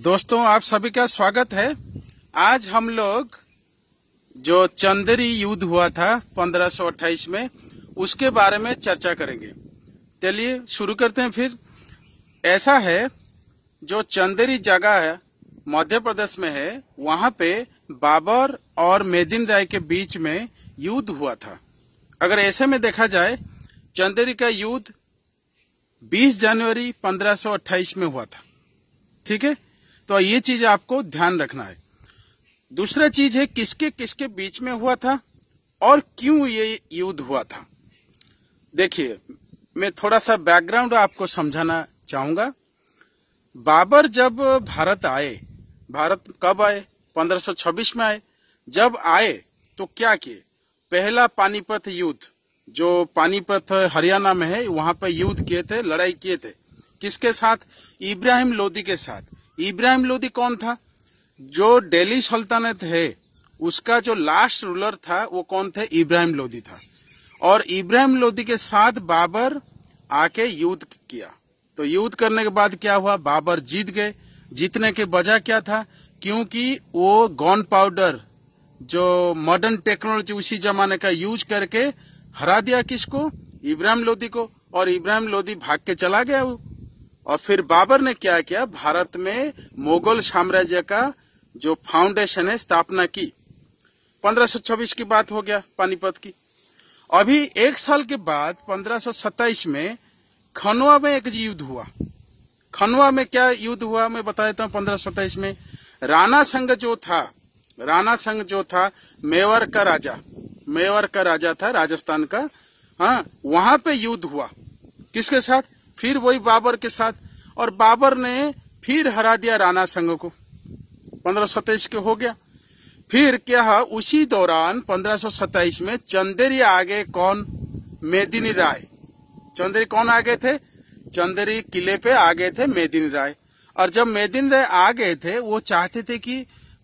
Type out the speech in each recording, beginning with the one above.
दोस्तों आप सभी का स्वागत है आज हम लोग जो चंदेरी युद्ध हुआ था 1528 में उसके बारे में चर्चा करेंगे चलिए शुरू करते हैं फिर ऐसा है जो चंदेरी जगह है मध्य प्रदेश में है वहां पे बाबर और मेदिन राय के बीच में युद्ध हुआ था अगर ऐसे में देखा जाए चंदेरी का युद्ध 20 जनवरी 1528 में हुआ था ठीक है तो ये चीज आपको ध्यान रखना है दूसरा चीज है किसके किसके बीच में हुआ था और क्यों ये युद्ध हुआ था देखिए मैं थोड़ा सा बैकग्राउंड आपको समझाना चाहूंगा बाबर जब भारत आए भारत कब आए 1526 में आए जब आए तो क्या किए पहला पानीपत युद्ध जो पानीपत हरियाणा में है वहां पर युद्ध किए थे लड़ाई किए थे किसके साथ इब्राहिम लोदी के साथ इब्राहिम लोदी कौन था जो डेली सल्तनत है उसका जो लास्ट रूलर था वो कौन थे इब्राहिम लोदी था और इब्राहिम लोदी के साथ बाबर आके युद्ध किया तो युद्ध करने के बाद क्या हुआ बाबर जीत गए जीतने के वजह क्या था क्योंकि वो गन पाउडर जो मॉडर्न टेक्नोलॉजी उसी जमाने का यूज करके हरा दिया किसको इब्राहिम लोदी को और इब्राहिम लोदी भाग के चला गया वो और फिर बाबर ने क्या किया भारत में मुगल साम्राज्य का जो फाउंडेशन है स्थापना की 1526 की बात हो गया पानीपत की अभी एक साल के बाद 1527 में खनवा में एक युद्ध हुआ खनवा में क्या युद्ध हुआ मैं बता देता हूँ पंद्रह में राणा संघ जो था राणा संघ जो था मेवर का राजा मेवर का राजा था राजस्थान का हाँ वहां पे युद्ध हुआ किसके साथ फिर वही बाबर के साथ और बाबर ने फिर हरा दिया राणा संघ को पंद्रह के हो गया फिर क्या उसी दौरान पंद्रह में चंदेरी आ गए कौन मेदिनी राय चंदेरी कौन आ गए थे चंदेरी किले पे आ गए थे मेदिनी राय और जब मेदिन राय आ गए थे वो चाहते थे कि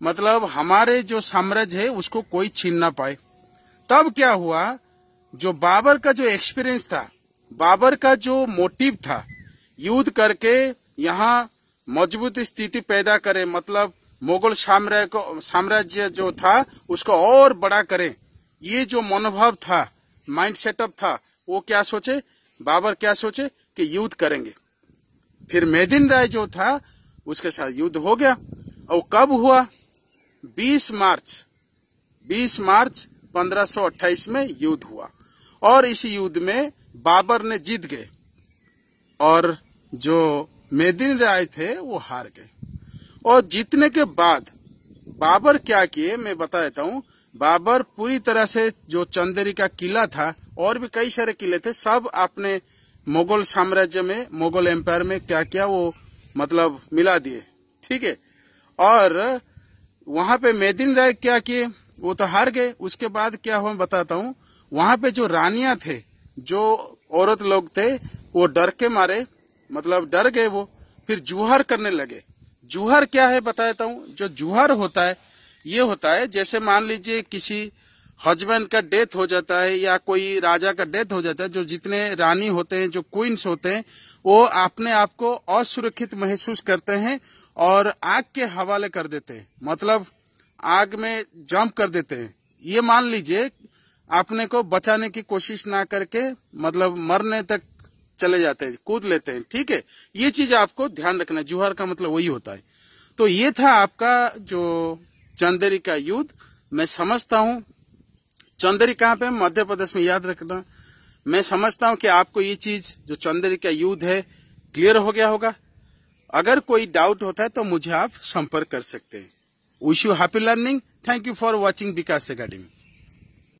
मतलब हमारे जो साम्राज्य है उसको कोई छीन ना पाए तब क्या हुआ जो बाबर का जो एक्सपीरियंस था बाबर का जो मोटिव था युद्ध करके यहाँ मजबूत स्थिति पैदा करे मतलब मुगल साम्राज्य को साम्राज्य जो था उसको और बड़ा करे ये जो मनोभाव था माइंड सेटअप था वो क्या सोचे बाबर क्या सोचे कि युद्ध करेंगे फिर मेदिन राय जो था उसके साथ युद्ध हो गया और कब हुआ 20 मार्च 20 मार्च 1528 में युद्ध हुआ और इस युद्ध में बाबर ने जीत गए और जो मेदिन राय थे वो हार गए और जीतने के बाद बाबर क्या किए मैं बता देता हूँ बाबर पूरी तरह से जो चंदेरी का किला था और भी कई सारे किले थे सब अपने मुगल साम्राज्य में मुगल एम्पायर में क्या क्या वो मतलब मिला दिए ठीक है और वहां पे मेदिन राय क्या किए वो तो हार गए उसके बाद क्या हुआ बताता हूँ वहां पे जो रानिया थे जो औरत लोग थे वो डर के मारे मतलब डर गए वो फिर जुहार करने लगे जुहार क्या है बताता हूँ जो जुहार होता है ये होता है जैसे मान लीजिए किसी हजबैंड का डेथ हो जाता है या कोई राजा का डेथ हो जाता है जो जितने रानी होते हैं जो क्वींस होते हैं वो अपने आप को असुरक्षित महसूस करते हैं और आग के हवाले कर देते हैं मतलब आग में जंप कर देते हैं ये मान लीजिए अपने को बचाने की कोशिश ना करके मतलब मरने तक चले जाते हैं कूद लेते हैं ठीक है ये चीज आपको ध्यान रखना जुहार का मतलब वही होता है तो ये था आपका जो चंदेरी का युद्ध मैं समझता हूँ चंदेरी कहाँ पे मध्य प्रदेश में याद रखना मैं समझता हूँ कि आपको ये चीज जो चंदेरी का युद्ध है क्लियर हो गया होगा अगर कोई डाउट होता है तो मुझे आप संपर्क कर सकते हैं wish you happy learning thank you for watching Vikas academy